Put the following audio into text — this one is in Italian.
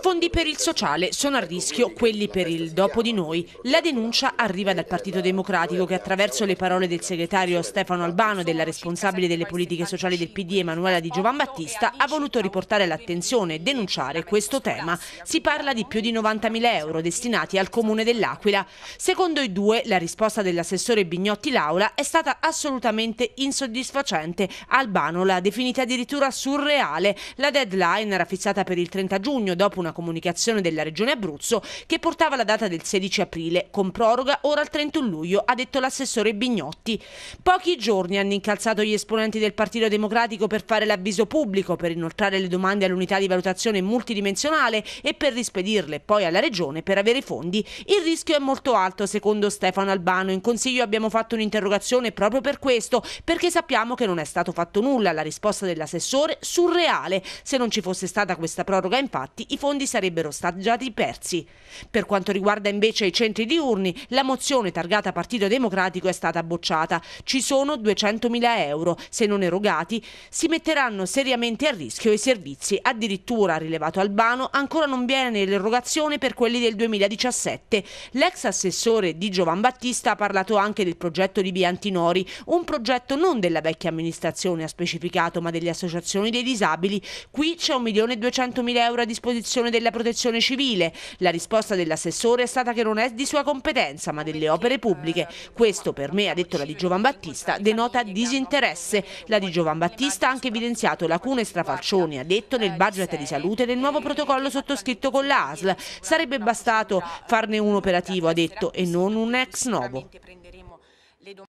Fondi per il sociale sono a rischio, quelli per il dopo di noi. La denuncia arriva dal Partito Democratico che attraverso le parole del segretario Stefano Albano e della responsabile delle politiche sociali del PD Emanuela Di Giovan Battista ha voluto riportare l'attenzione e denunciare questo tema. Si parla di più di 90.000 euro destinati al comune dell'Aquila. Secondo i due la risposta dell'assessore Bignotti Laura è stata assolutamente insoddisfacente. Albano l'ha definita addirittura surreale. La deadline era fissata per il 30 giugno dopo dopo una comunicazione della Regione Abruzzo che portava la data del 16 aprile, con proroga ora al 31 luglio, ha detto l'assessore Bignotti. Pochi giorni hanno incalzato gli esponenti del Partito Democratico per fare l'avviso pubblico, per inoltrare le domande all'unità di valutazione multidimensionale e per rispedirle poi alla Regione per avere i fondi. Il rischio è molto alto, secondo Stefano Albano. In Consiglio abbiamo fatto un'interrogazione proprio per questo, perché sappiamo che non è stato fatto nulla. La risposta dell'assessore surreale. Se non ci fosse stata questa proroga, infatti, i fondi fondi sarebbero stati persi. Per quanto riguarda invece i centri diurni, la mozione targata Partito Democratico è stata bocciata. Ci sono 200.000 euro, se non erogati si metteranno seriamente a rischio i servizi. Addirittura, ha rilevato Albano, ancora non viene l'erogazione per quelli del 2017. L'ex assessore di Giovan Battista ha parlato anche del progetto di Biantinori, un progetto non della vecchia amministrazione, ha specificato, ma delle associazioni dei disabili. Qui c'è 1.200.000 euro a disposizione questione della protezione civile. La risposta dell'assessore è stata che non è di sua competenza, ma delle opere pubbliche. Questo per me, ha detto la di Giovan Battista, denota disinteresse. La di Giovan Battista ha anche evidenziato lacune strafalcioni, ha detto, nel budget di salute del nuovo protocollo sottoscritto con la ASL. Sarebbe bastato farne un operativo, ha detto, e non un ex novo.